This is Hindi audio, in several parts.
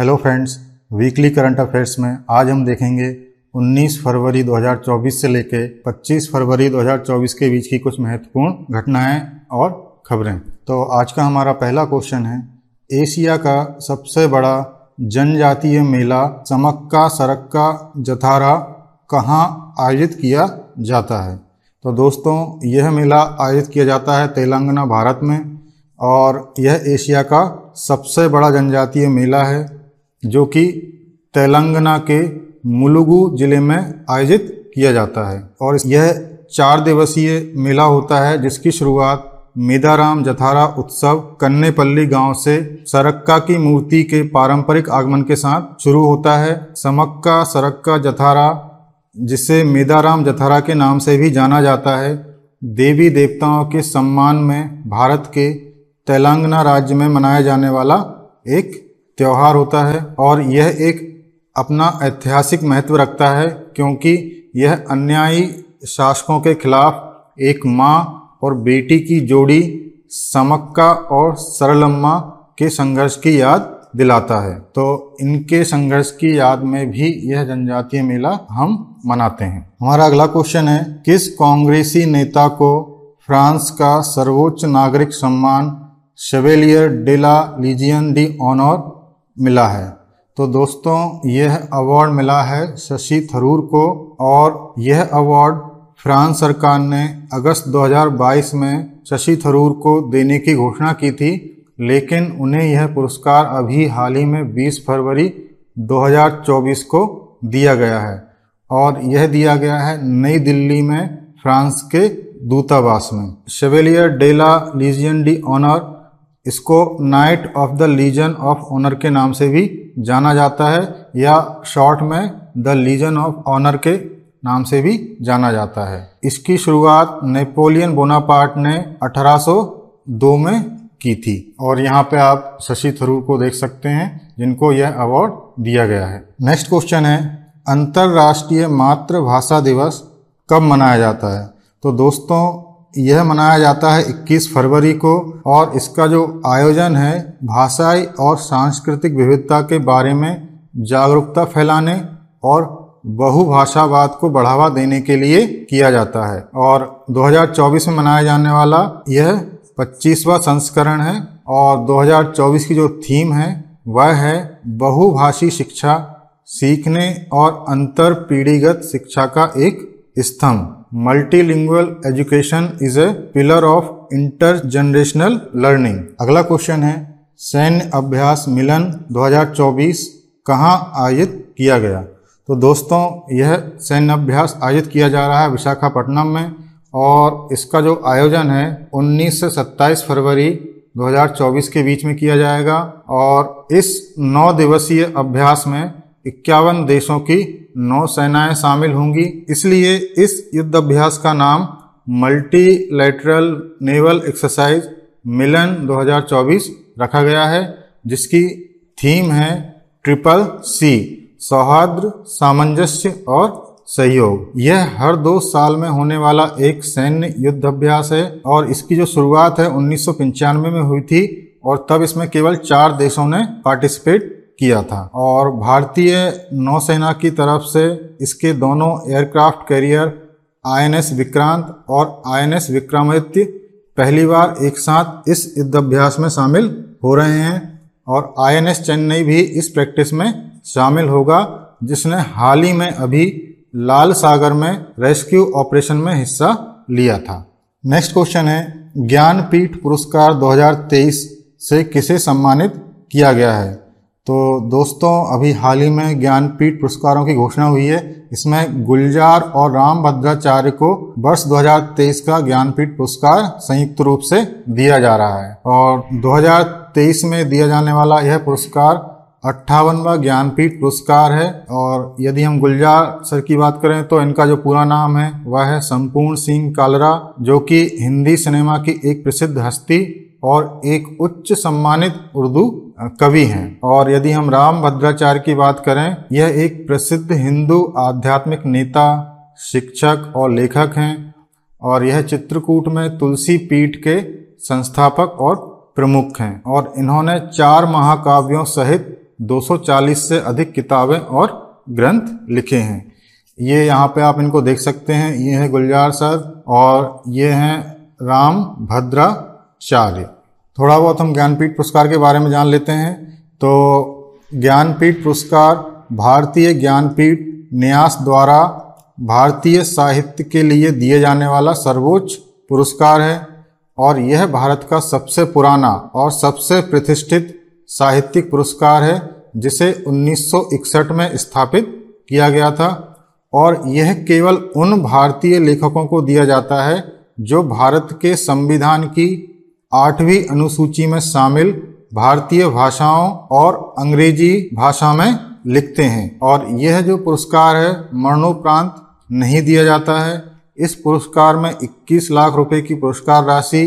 hello friends weekly current affairs में आज हम देखेंगे 19 फरवरी 2024 से लेकर 25 फरवरी 2024 के बीच की कुछ महत्वपूर्ण घटनाएं और खबरें तो आज का हमारा पहला क्वेश्चन है एशिया का सबसे बड़ा जनजातीय मेला चमक्का सरक्का जथारा कहाँ आयोजित किया जाता है तो दोस्तों यह मेला आयोजित किया जाता है तेलंगाना भारत में और यह एशिया का सबसे बड़ा जनजातीय मेला है जो कि तेलंगाना के मुलुगु जिले में आयोजित किया जाता है और यह चार दिवसीय मेला होता है जिसकी शुरुआत मेदाराम जथारा उत्सव कन्नेपल्ली गांव से सरक्का की मूर्ति के पारंपरिक आगमन के साथ शुरू होता है समक्का सरक्का जथारा जिसे मेदाराम जथारा के नाम से भी जाना जाता है देवी देवताओं के सम्मान में भारत के तेलंगाना राज्य में मनाया जाने वाला एक त्यौहार होता है और यह एक अपना ऐतिहासिक महत्व रखता है क्योंकि यह अन्यायी शासकों के खिलाफ एक माँ और बेटी की जोड़ी समक्का और सरलम्मा के संघर्ष की याद दिलाता है तो इनके संघर्ष की याद में भी यह जनजातीय मेला हम मनाते हैं हमारा अगला क्वेश्चन है किस कांग्रेसी नेता को फ्रांस का सर्वोच्च नागरिक सम्मान Chevalier de la Legion de honneur मिला है तो दोस्तों यह अवार्ड मिला है शशि थरूर को और यह अवार्ड फ्रांस सरकार ने अगस्त 2022 में शशि थरूर को देने की घोषणा की थी लेकिन उन्हें यह पुरस्कार अभी हाल ही में 20 फरवरी 2024 को दिया गया है और यह दिया गया है नई दिल्ली में फ्रांस के दूतावास में Chevalier de la Legion de honneur इसको Knight of the Legion of Honour के नाम से भी जाना जाता है या शॉर्ट में द लीजन ऑफ ऑनर के नाम से भी जाना जाता है इसकी शुरुआत नेपोलियन बोनापार्ट ने 1802 में की थी और यहाँ पे आप शशि थरूर को देख सकते हैं जिनको यह अवार्ड दिया गया है नेक्स्ट क्वेश्चन है अंतर्राष्ट्रीय मातृभाषा दिवस कब मनाया जाता है तो दोस्तों यह मनाया जाता है 21 फरवरी को और इसका जो आयोजन है भाषाई और सांस्कृतिक विविधता के बारे में जागरूकता फैलाने और बहुभाषावाद को बढ़ावा देने के लिए किया जाता है और 2024 में मनाया जाने वाला यह 25वां संस्करण है और 2024 की जो थीम है वह है बहुभाषी शिक्षा सीखने और अंतर पीढ़ीगत शिक्षा का एक स्तंभ multilingual education is a pillar of intergenerational learning अगला क्वेश्चन है सैन्य अभ्यास मिलन 2024 कहाँ आयोजित किया गया तो दोस्तों यह सैन्य अभ्यास आयोजित किया जा रहा है विशाखापट्टनम में और इसका जो आयोजन है 19 से 27 फरवरी 2024 के बीच में किया जाएगा और इस नौ दिवसीय अभ्यास में इक्यावन देशों की नौ सेनाएं शामिल होंगी इसलिए इस युद्धाभ्यास का नाम मल्टीलेटरल नेवल एक्सरसाइज मिलन 2024 रखा गया है जिसकी थीम है ट्रिपल सी सौहार्द सामंजस्य और सहयोग यह हर दो साल में होने वाला एक सैन्य युद्ध अभ्यास है और इसकी जो शुरुआत है उन्नीस में हुई थी और तब इसमें केवल चार देशों ने पार्टिसिपेट किया था और भारतीय नौसेना की तरफ से इसके दोनों एयरक्राफ्ट कैरियर आईएनएस विक्रांत और आईएनएस विक्रमादित्य पहली बार एक साथ इस युद्धाभ्यास में शामिल हो रहे हैं और आईएनएस चेन्नई भी इस प्रैक्टिस में शामिल होगा जिसने हाल ही में अभी लाल सागर में रेस्क्यू ऑपरेशन में हिस्सा लिया था नेक्स्ट क्वेश्चन है ज्ञानपीठ पुरस्कार 2023 से किसे सम्मानित किया गया है तो दोस्तों अभी हाल ही में ज्ञानपीठ पुरस्कारों की घोषणा हुई है इसमें गुलजार और राम भद्राचार्य को वर्ष 2023 का ज्ञानपीठ पुरस्कार संयुक्त रूप से दिया जा रहा है और 2023 में दिया जाने वाला यह पुरस्कार अट्ठावनवा ज्ञानपीठ पुरस्कार है और यदि हम गुलजार सर की बात करें तो इनका जो पूरा नाम है वह है संपूर्ण सिंह कालरा जो कि हिंदी सिनेमा की एक प्रसिद्ध हस्ती और एक उच्च सम्मानित उर्दू कवि हैं और यदि हम राम भद्राचार्य की बात करें यह एक प्रसिद्ध हिंदू आध्यात्मिक नेता शिक्षक और लेखक हैं और यह चित्रकूट में तुलसी पीठ के संस्थापक और प्रमुख हैं और इन्होंने चार महाकाव्यों सहित 240 से अधिक किताबें और ग्रंथ लिखे हैं ये यहाँ पे आप इनको देख सकते हैं ये हैं गुलजार सर और ये हैं राम भद्राचार्य थोड़ा बहुत हम ज्ञानपीठ पुरस्कार के बारे में जान लेते हैं तो ज्ञानपीठ पुरस्कार भारतीय ज्ञानपीठ न्यास द्वारा भारतीय साहित्य के लिए दिए जाने वाला सर्वोच्च पुरस्कार है और यह भारत का सबसे पुराना और सबसे प्रतिष्ठित साहित्यिक पुरस्कार है जिसे 1961 में स्थापित किया गया था और यह केवल उन भारतीय लेखकों को दिया जाता है जो भारत के संविधान की आठवीं अनुसूची में शामिल भारतीय भाषाओं और अंग्रेजी भाषा में लिखते हैं और यह जो पुरस्कार है मरणोपरांत नहीं दिया जाता है इस पुरस्कार में 21 लाख रुपए की पुरस्कार राशि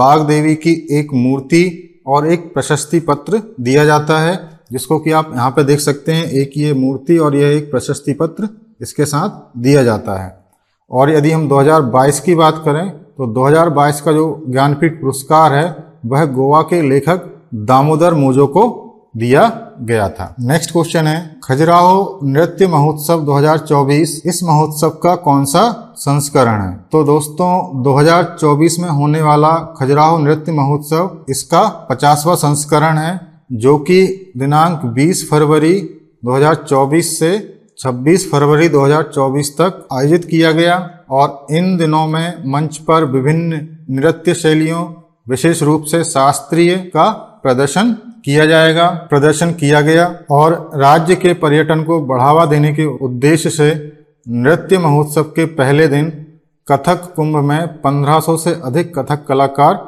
बाग देवी की एक मूर्ति और एक प्रशस्ति पत्र दिया जाता है जिसको कि आप यहाँ पे देख सकते हैं एक ये मूर्ति और यह एक प्रशस्ति पत्र इसके साथ दिया जाता है और यदि हम 2022 की बात करें तो 2022 का जो ज्ञानपीठ पुरस्कार है वह गोवा के लेखक दामोदर मोजो को दिया गया था नेक्स्ट क्वेश्चन है खजुराहो नृत्य महोत्सव 2024 इस महोत्सव का कौन सा संस्करण है तो दोस्तों 2024 में होने वाला खजुराहो नृत्य महोत्सव इसका 50वां संस्करण है जो कि दिनांक 20 फरवरी 2024 से 26 फरवरी 2024 तक आयोजित किया गया और इन दिनों में मंच पर विभिन्न नृत्य शैलियों विशेष रूप से शास्त्रीय का प्रदर्शन किया जाएगा प्रदर्शन किया गया और राज्य के पर्यटन को बढ़ावा देने के उद्देश्य से नृत्य महोत्सव के पहले दिन कथक कुंभ में 1500 से अधिक कथक कलाकार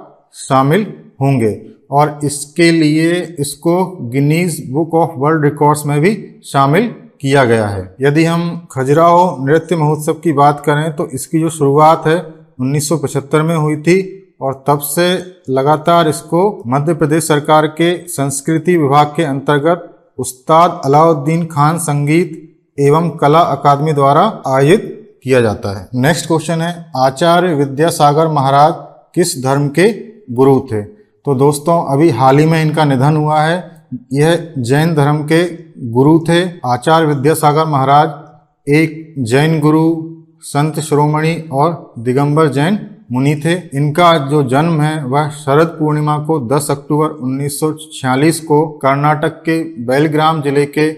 शामिल होंगे और इसके लिए इसको Guinness Book of World Records में भी शामिल किया गया है यदि हम खजुराहो नृत्य महोत्सव की बात करें तो इसकी जो शुरुआत है 1975 में हुई थी और तब से लगातार इसको मध्य प्रदेश सरकार के संस्कृति विभाग के अंतर्गत उस्ताद अलाउद्दीन खान संगीत एवं कला अकादमी द्वारा आयोजित किया जाता है नेक्स्ट क्वेश्चन है आचार्य विद्यासागर महाराज किस धर्म के गुरु थे तो दोस्तों अभी हाल ही में इनका निधन हुआ है यह जैन धर्म के गुरु थे आचार्य विद्यासागर महाराज एक जैन गुरु संत श्रोमणी और दिगंबर जैन मुनि थे इनका जो जन्म है वह शरद पूर्णिमा को 10 अक्टूबर 1946 को कर्नाटक के बेलग्राम जिले के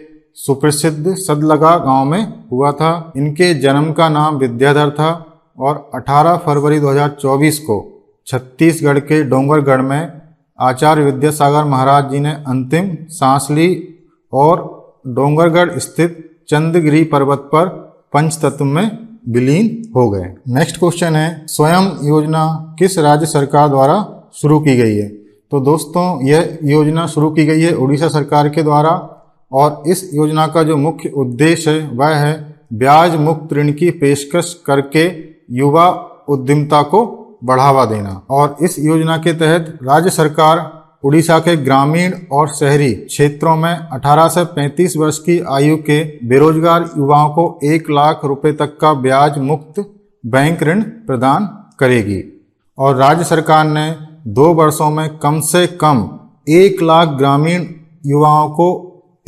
सुप्रसिद्ध सदलगा गांव में हुआ था इनके जन्म का नाम विद्याधर था और 18 फरवरी 2024 को छत्तीसगढ़ के डोंगरगढ़ में आचार्य विद्यासागर महाराज जी ने अंतिम सांस ली और डोंगरगढ़ स्थित चंद्रगिरी पर्वत पर पंचतत्व में विलीन हो गए नेक्स्ट क्वेश्चन है स्वयं योजना किस राज्य सरकार द्वारा शुरू की गई है तो दोस्तों यह योजना शुरू की गई है उड़ीसा सरकार के द्वारा और इस योजना का जो मुख्य उद्देश्य है वह है ब्याज मुक्त ऋण की पेशकश करके युवा उद्यमता को बढ़ावा देना और इस योजना के तहत राज्य सरकार उड़ीसा के ग्रामीण और शहरी क्षेत्रों में 18 से 35 वर्ष की आयु के बेरोजगार युवाओं को एक लाख रुपए तक का ब्याज मुक्त बैंक ऋण प्रदान करेगी और राज्य सरकार ने दो वर्षों में कम से कम एक लाख ग्रामीण युवाओं को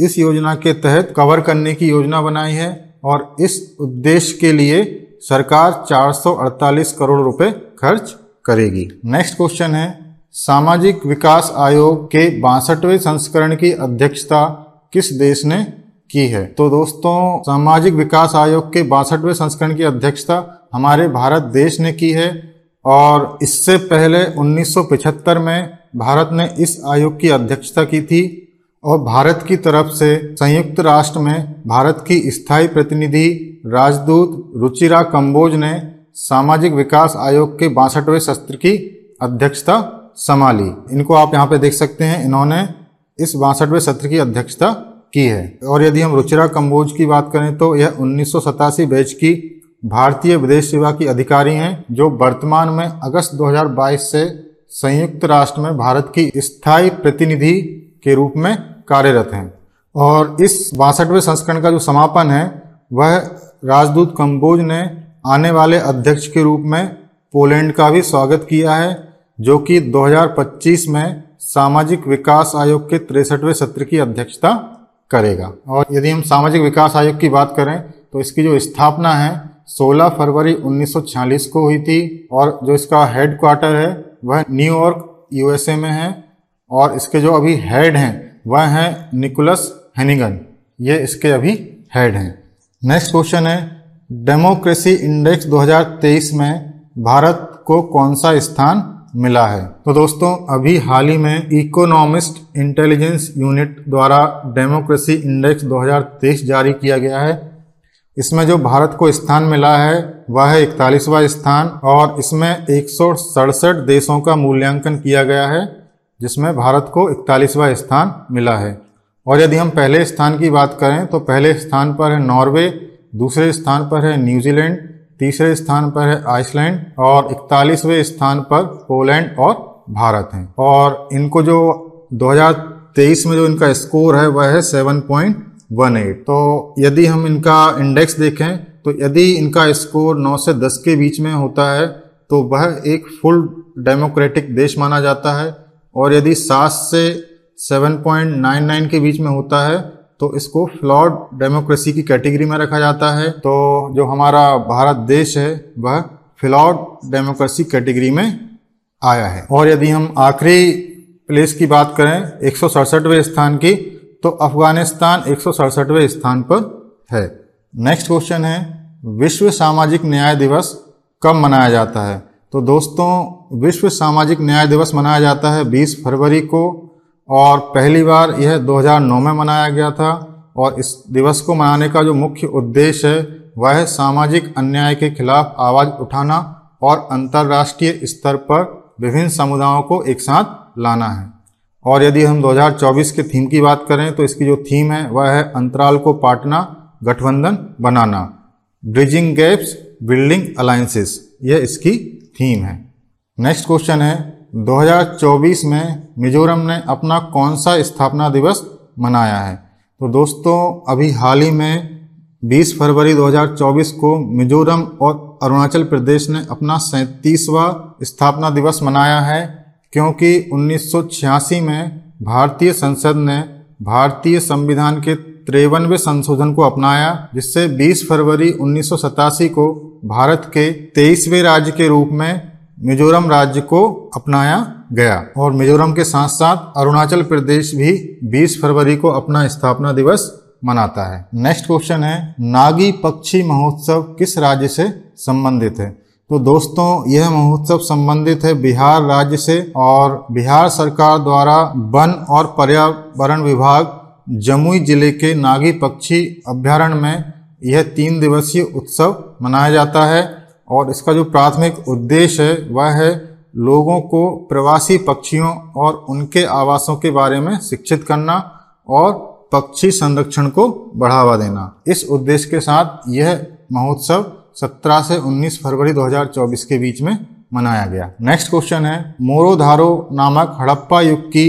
इस योजना के तहत कवर करने की योजना बनाई है और इस उद्देश्य के लिए सरकार 448 करोड़ रुपए खर्च करेगी नेक्स्ट क्वेश्चन है सामाजिक विकास आयोग के बासठवें संस्करण की अध्यक्षता किस देश ने की है तो दोस्तों सामाजिक विकास आयोग के बासठवें संस्करण की अध्यक्षता हमारे भारत देश ने की है और इससे पहले 1975 में भारत ने इस आयोग की अध्यक्षता की थी और भारत की तरफ से संयुक्त राष्ट्र में भारत की स्थायी प्रतिनिधि राजदूत रुचिरा कंबोज ने सामाजिक विकास आयोग के बासठवें सत्र की अध्यक्षता संभाली इनको आप यहाँ पे देख सकते हैं इन्होंने इस बासठवें सत्र की अध्यक्षता की है और यदि हम रुचिरा कम्बोज की बात करें तो यह उन्नीस बैच की भारतीय विदेश सेवा की अधिकारी हैं जो वर्तमान में अगस्त 2022 से संयुक्त राष्ट्र में भारत की स्थायी प्रतिनिधि के रूप में कार्यरत हैं और इस बासठवें संस्करण का जो समापन है वह राजदूत कंबोज ने आने वाले अध्यक्ष के रूप में पोलैंड का भी स्वागत किया है जो कि 2025 में सामाजिक विकास आयोग के तिरसठवें सत्र की अध्यक्षता करेगा और यदि हम सामाजिक विकास आयोग की बात करें तो इसकी जो स्थापना है 16 फरवरी 1946 को हुई थी और जो इसका हेड क्वार्टर है वह न्यूयॉर्क यूएसए में है और इसके जो अभी हेड हैं वह हैं निकोलस हैनिगन ये इसके अभी हेड हैं नेक्स्ट क्वेश्चन है डेमोक्रेसी इंडेक्स 2023 में भारत को कौन सा स्थान मिला है तो दोस्तों अभी हाल ही में इकोनॉमिस्ट इंटेलिजेंस यूनिट द्वारा डेमोक्रेसी इंडेक्स 2023 जारी किया गया है इसमें जो भारत को स्थान मिला है वह है इकतालीसवा स्थान और इसमें एक देशों का मूल्यांकन किया गया है जिसमें भारत को इकतालीसवा स्थान मिला है और यदि हम पहले स्थान की बात करें तो पहले स्थान पर है नॉर्वे दूसरे स्थान पर है न्यूजीलैंड तीसरे स्थान पर है आइसलैंड और इकतालीसवें स्थान पर पोलैंड और भारत हैं और इनको जो 2023 में जो इनका स्कोर है वह है 7.18 तो यदि हम इनका इंडेक्स देखें तो यदि इनका स्कोर 9 से 10 के बीच में होता है तो वह एक फुल डेमोक्रेटिक देश माना जाता है और यदि 7 से 7.99 के बीच में होता है तो इसको फ्लॉड डेमोक्रेसी की कैटेगरी में रखा जाता है तो जो हमारा भारत देश है वह फ्लॉड डेमोक्रेसी कैटेगरी में आया है और यदि हम आखिरी प्लेस की बात करें एक स्थान की तो अफगानिस्तान एक स्थान पर है नेक्स्ट क्वेश्चन है विश्व सामाजिक न्याय दिवस कब मनाया जाता है तो दोस्तों विश्व सामाजिक न्याय दिवस मनाया जाता है 20 फरवरी को और पहली बार यह 2009 में मनाया गया था और इस दिवस को मनाने का जो मुख्य उद्देश्य है वह है सामाजिक अन्याय के खिलाफ आवाज़ उठाना और अंतर्राष्ट्रीय स्तर पर विभिन्न समुदायों को एक साथ लाना है और यदि हम 2024 के थीम की बात करें तो इसकी जो थीम है वह है अंतराल को पाटना गठबंधन बनाना ब्रिजिंग गैप्स बिल्डिंग अलायंसेस यह इसकी थीम है नेक्स्ट क्वेश्चन है 2024 में मिजोरम ने अपना कौन सा स्थापना दिवस मनाया है तो दोस्तों अभी हाल ही में 20 फरवरी 2024 को मिजोरम और अरुणाचल प्रदेश ने अपना सैंतीसवा स्थापना दिवस मनाया है क्योंकि 1986 में भारतीय संसद ने भारतीय संविधान के तिरवनवे संशोधन को अपनाया जिससे 20 फरवरी उन्नीस को भारत के तेईसवें राज्य के रूप में मिजोरम राज्य को अपनाया गया और मिजोरम के साथ साथ अरुणाचल प्रदेश भी 20 फरवरी को अपना स्थापना दिवस मनाता है नेक्स्ट क्वेश्चन है नागी पक्षी महोत्सव किस राज्य से संबंधित है तो दोस्तों यह महोत्सव संबंधित है बिहार राज्य से और बिहार सरकार द्वारा वन और पर्यावरण विभाग जमुई जिले के नागी पक्षी अभ्यारण्य में यह तीन दिवसीय उत्सव मनाया जाता है और इसका जो प्राथमिक उद्देश्य है वह है लोगों को प्रवासी पक्षियों और उनके आवासों के बारे में शिक्षित करना और पक्षी संरक्षण को बढ़ावा देना इस उद्देश्य के साथ यह महोत्सव 17 से 19 फरवरी 2024 के बीच में मनाया गया नेक्स्ट क्वेश्चन है मोरोधारो नामक हड़प्पा युग की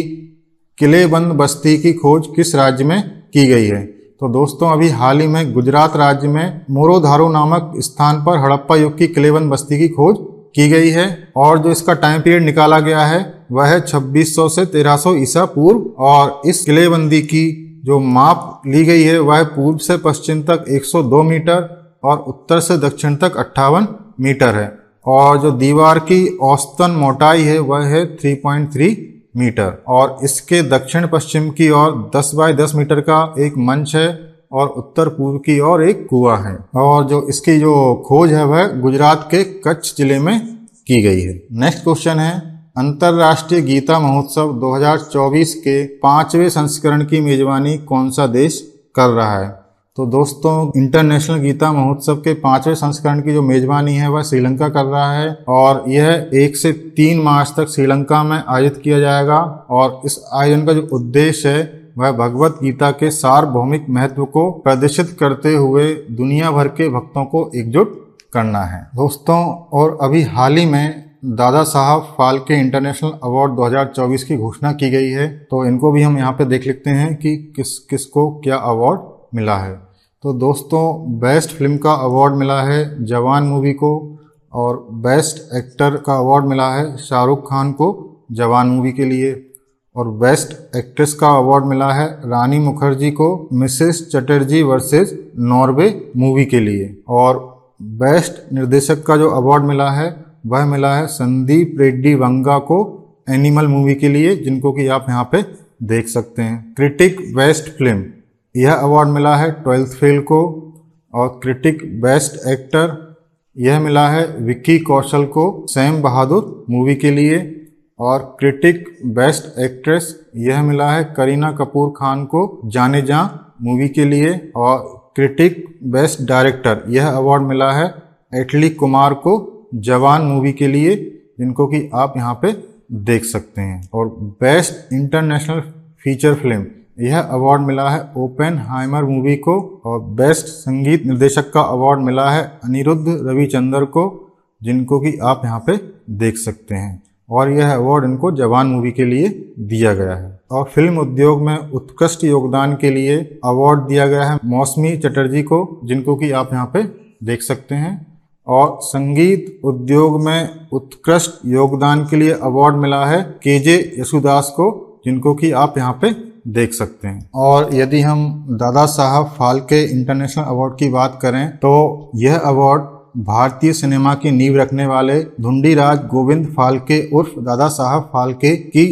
किलेबंद बस्ती की खोज किस राज्य में की गई है तो दोस्तों अभी हाल ही में गुजरात राज्य में मोरोधारो नामक स्थान पर हड़प्पा युग की क्लेवन बस्ती की खोज की गई है और जो इसका टाइम पीरियड निकाला गया है वह है 2600 से 1300 ईसा पूर्व और इस किलेबंदी की जो माप ली गई है वह पूर्व से पश्चिम तक 102 मीटर और उत्तर से दक्षिण तक अट्ठावन मीटर है और जो दीवार की औसतन मोटाई है वह है 3.3 मीटर और इसके दक्षिण पश्चिम की ओर 10 बाय 10 मीटर का एक मंच है और उत्तर पूर्व की ओर एक कुआ है और जो इसकी जो खोज है वह गुजरात के कच्छ जिले में की गई है नेक्स्ट क्वेश्चन है अंतर्राष्ट्रीय गीता महोत्सव 2024 के पांचवें संस्करण की मेजबानी कौन सा देश कर रहा है तो दोस्तों इंटरनेशनल गीता महोत्सव के पांचवें संस्करण की जो मेजबानी है वह श्रीलंका कर रहा है और यह एक से तीन मार्च तक श्रीलंका में आयोजित किया जाएगा और इस आयोजन का जो उद्देश्य है वह भगवत गीता के सार्वभौमिक महत्व को प्रदर्शित करते हुए दुनिया भर के भक्तों को एकजुट करना है दोस्तों और अभी हाल ही में दादा साहब फाल्के इंटरनेशनल अवार्ड 2024 की घोषणा की गई है तो इनको भी हम यहाँ पे देख लेते हैं कि किस किस को क्या अवार्ड मिला है तो दोस्तों बेस्ट फिल्म का अवार्ड मिला है जवान मूवी को और बेस्ट एक्टर का अवार्ड मिला है शाहरुख खान को जवान मूवी के लिए और बेस्ट एक्ट्रेस का अवार्ड मिला है रानी मुखर्जी को Mrs Chatterjee versus Norway movie के लिए और बेस्ट निर्देशक का जो अवार्ड मिला है वह मिला है संदीप रेड्डी वंगा को एनिमल मूवी के लिए जिनको कि आप यहाँ पे देख सकते हैं क्रिटिक बेस्ट फिल्म यह अवार्ड मिला है ट्वेल्थ फेल को और क्रिटिक बेस्ट एक्टर यह मिला है विक्की कौशल को सैम बहादुर मूवी के लिए और क्रिटिक बेस्ट एक्ट्रेस यह मिला है करीना कपूर खान को जाने जा मूवी के लिए और क्रिटिक बेस्ट डायरेक्टर यह अवार्ड मिला है एटली कुमार को जवान मूवी के लिए जिनको कि आप यहाँ पे देख सकते हैं और बेस्ट इंटरनेशनल फीचर फिल्म यह अवार्ड मिला है ओपन हाइमर मूवी को और बेस्ट संगीत निर्देशक का अवार्ड मिला है अनिरुद्ध रविचंद्र को जिनको कि आप यहाँ पे देख सकते हैं और यह अवार्ड इनको जवान मूवी के लिए दिया गया है और फिल्म उद्योग में उत्कृष्ट योगदान के लिए अवार्ड दिया गया है मौसमी चटर्जी को जिनको कि आप यहाँ पे देख सकते हैं और संगीत उद्योग में उत्कृष्ट योगदान के लिए अवार्ड मिला है के जे यशुदास को जिनको कि आप यहाँ पे देख सकते हैं और यदि हम दादा साहब फालके इंटरनेशनल अवार्ड की बात करें तो यह अवार्ड भारतीय सिनेमा की नींव रखने वाले धुंडी राज गोविंद फालके उर्फ दादा साहब फालके की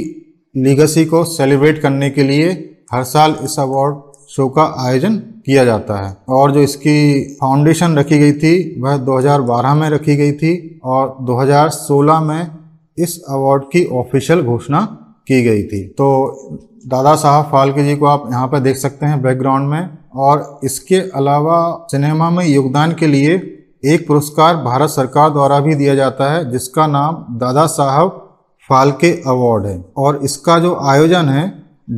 लीगसी को सेलिब्रेट करने के लिए हर साल इस अवार्ड शो का आयोजन किया जाता है और जो इसकी फाउंडेशन रखी गई थी वह 2012 में रखी गई थी और 2016 में इस अवार्ड की ऑफिशियल घोषणा की गई थी तो दादा साहब फाल्के जी को आप यहाँ पर देख सकते हैं बैकग्राउंड में और इसके अलावा सिनेमा में योगदान के लिए एक पुरस्कार भारत सरकार द्वारा भी दिया जाता है जिसका नाम दादा साहब फाल्के अवार्ड है और इसका जो आयोजन है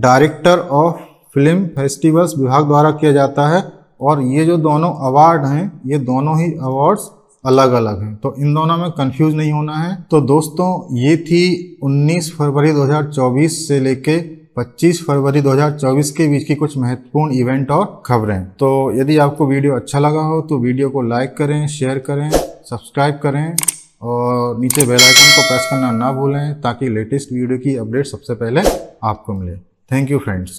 डायरेक्टर ऑफ फिल्म फेस्टिवल्स विभाग द्वारा किया जाता है और ये जो दोनों अवार्ड हैं ये दोनों ही अवार्ड्स अलग अलग हैं तो इन दोनों में कंफ्यूज नहीं होना है तो दोस्तों ये थी 19 फरवरी 2024 से लेके 25 फरवरी 2024 के बीच की कुछ महत्वपूर्ण इवेंट और खबरें तो यदि आपको वीडियो अच्छा लगा हो तो वीडियो को लाइक करें शेयर करें सब्सक्राइब करें और नीचे बेल आइकन को प्रेस करना ना भूलें ताकि लेटेस्ट वीडियो की अपडेट सबसे पहले आपको मिले थैंक यू फ्रेंड्स